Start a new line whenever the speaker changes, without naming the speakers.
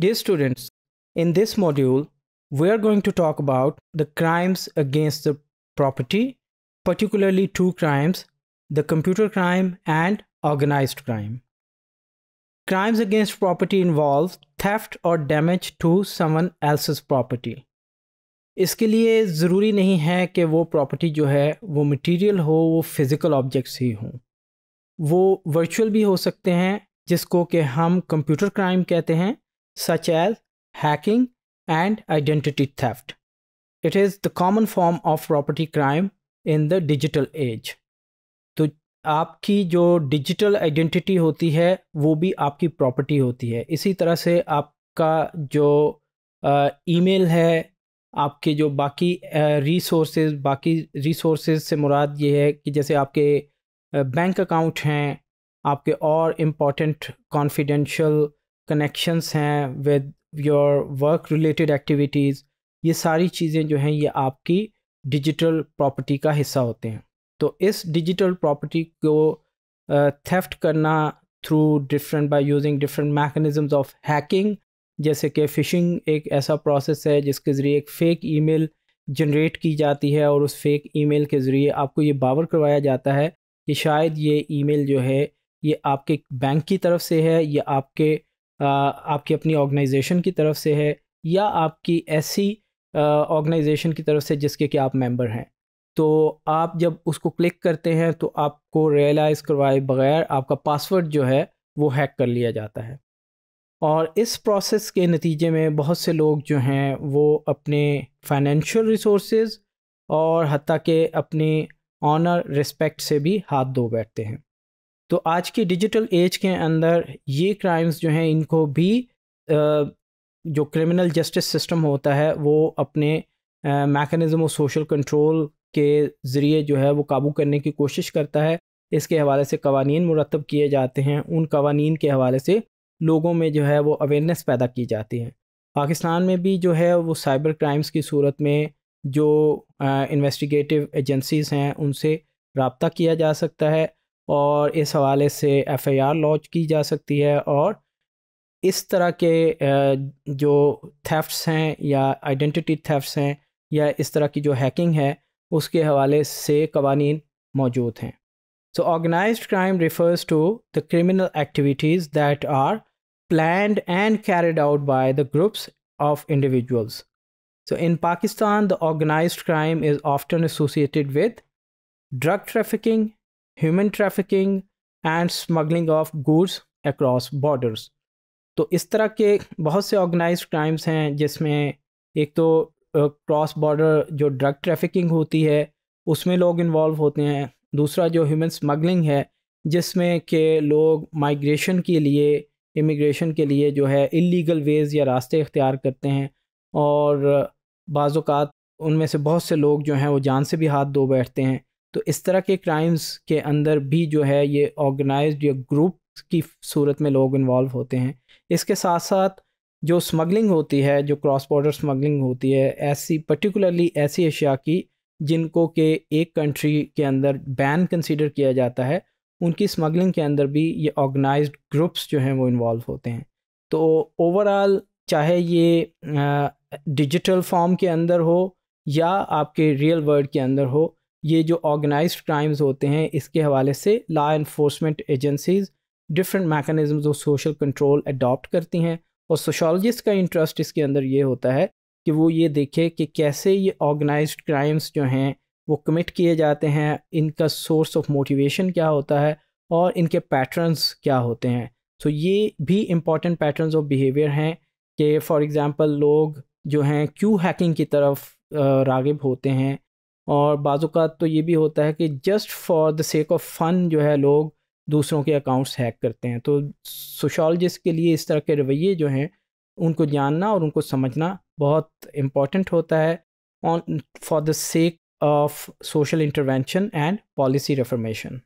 Dear students, in this module, we are going to talk about the crimes against the property, particularly two crimes, the computer crime and organized crime. Crimes against property involve theft or damage to someone else's property. इसके लिए ज़रूरी नहीं है कि वो property जो है वो मटेरियल हो वो फिज़िकल ऑब्जेक्ट्स ही हों वो वर्चुअल भी हो सकते हैं जिसको कि हम कंप्यूटर क्राइम कहते हैं such as hacking and identity theft. It is the common form of property crime in the digital age. तो आपकी जो digital identity होती है वो भी आपकी property होती है इसी तरह से आपका जो ईमेल है आपके जो बाकी रिसोर्सेज बाकी रिसोर्सेज से मुराद ये है कि जैसे आपके बैंक uh, अकाउंट हैं आपके और इम्पॉर्टेंट कॉन्फिडेंशियल कनेक्शंस हैं with your work related activities ये सारी चीज़ें जो हैं ये आपकी डिजिटल प्रॉपर्टी का हिस्सा होते हैं तो इस डिजिटल प्रॉपर्टी को थेफ्ट करना through different by using different mechanisms of hacking जैसे कि फ़िशिंग एक ऐसा प्रोसेस है जिसके ज़रिए एक फ़ेक ईमेल जनरेट की जाती है और उस फेक ईमेल के ज़रिए आपको ये बावर करवाया जाता है कि शायद ये ईमेल जो है ये आपके बैंक की तरफ से है या आपके आपकी अपनी ऑर्गेनाइजेशन की तरफ से है या आपकी ऐसी ऑर्गेनाइजेशन की तरफ से जिसके कि आप मेंबर हैं तो आप जब उसको क्लिक करते हैं तो आपको रियलाइज़ करवाए बगैर आपका पासवर्ड जो है वो हैक कर लिया जाता है और इस प्रोसेस के नतीजे में बहुत से लोग जो हैं वो अपने फाइनेंशियल रिसोर्सेज और हती के अपने ऑनर रिस्पेक्ट से भी हाथ धो बैठते हैं तो आज के डिजिटल एज के अंदर ये क्राइम्स जो हैं इनको भी जो क्रिमिनल जस्टिस सिस्टम होता है वो अपने मैकेनिज़्म और सोशल कंट्रोल के ज़रिए जो है वो काबू करने की कोशिश करता है इसके हवाले से कवानी मुरतब किए जाते हैं उन कवानीन के हवाले से लोगों में जो है वो अवेयरनेस पैदा की जाती है पाकिस्तान में भी जो है वो साइबर क्राइम्स की सूरत में जो इन्वेस्टिगेटिव एजेंसीज़ हैं उनसे रबता किया जा सकता है और इस हवाले से एफ़ आई आर लॉन्च की जा सकती है और इस तरह के जो थेफ्ट्स हैं या आइडेंटिटी थेफ्ट्स हैं या इस तरह की जो हैकिंग है उसके हवाले से कवानीन मौजूद हैं So organized crime refers to the criminal activities that are planned and carried out by the groups of individuals. So in Pakistan, the organized crime is often associated with drug trafficking, human trafficking and smuggling of goods across borders तो इस तरह के बहुत से organise crimes हैं जिसमें एक तो क्रॉस बॉर्डर जो ड्रग ट्रैफिकिंग होती है उसमें लोग इन्वॉल्व होते हैं दूसरा जो ह्यूमन स्मगलिंग है जिसमें के लोग माइग्रेशन के लिए इमिग्रेशन के लिए जो है इलीगल वेज़ या रास्ते इख्तियार करते हैं और बाज़ात उनमें से बहुत से लोग जो हैं वो जान से भी हाथ धो बैठते हैं तो इस तरह के क्राइम्स के अंदर भी जो है ये ऑर्गेनाइज या ग्रुप की सूरत में लोग इन्वॉल्व होते हैं इसके साथ साथ जो स्मगलिंग होती है जो क्रॉस बॉर्डर स्मगलिंग होती है ऐसी पर्टिकुलरली ऐसी अशिया की जिनको के एक कंट्री के अंदर बैन कंसीडर किया जाता है उनकी स्मगलिंग के अंदर भी ये ऑर्गेनाइज्ड ग्रुप्स जो हैं वो इन्वॉल्व होते हैं तो ओवरऑल चाहे ये डिजिटल फॉर्म के अंदर हो या आपके रियल वर्ल्ड के अंदर हो ये जो ऑर्गेनाइज क्राइम्स होते हैं इसके हवाले से law enforcement agencies different mechanisms of social control adopt करती हैं और सोशोलॉजिस्ट का इंटरेस्ट इसके अंदर ये होता है कि वो ये देखे कि कैसे ये ऑर्गेनाइज क्राइम्स जो हैं वो कमिट किए जाते हैं इनका सोर्स ऑफ मोटिवेशन क्या होता है और इनके पैटर्न्स क्या होते हैं तो ये भी इम्पॉर्टेंट पैटर्न्स ऑफ बिहेवियर हैं कि फॉर एग्ज़ाम्पल लोग जो हैं क्यू हैकिंग की तरफ रागब होते हैं और बाज़ा तो ये भी होता है कि just for the sake of fun जो है लोग दूसरों के अकाउंट्स हैक करते हैं तो सोशोलॉजिस्ट के लिए इस तरह के रवैये जो हैं उनको जानना और उनको समझना बहुत इम्पॉर्टेंट होता है on for the sake of social intervention and policy reformation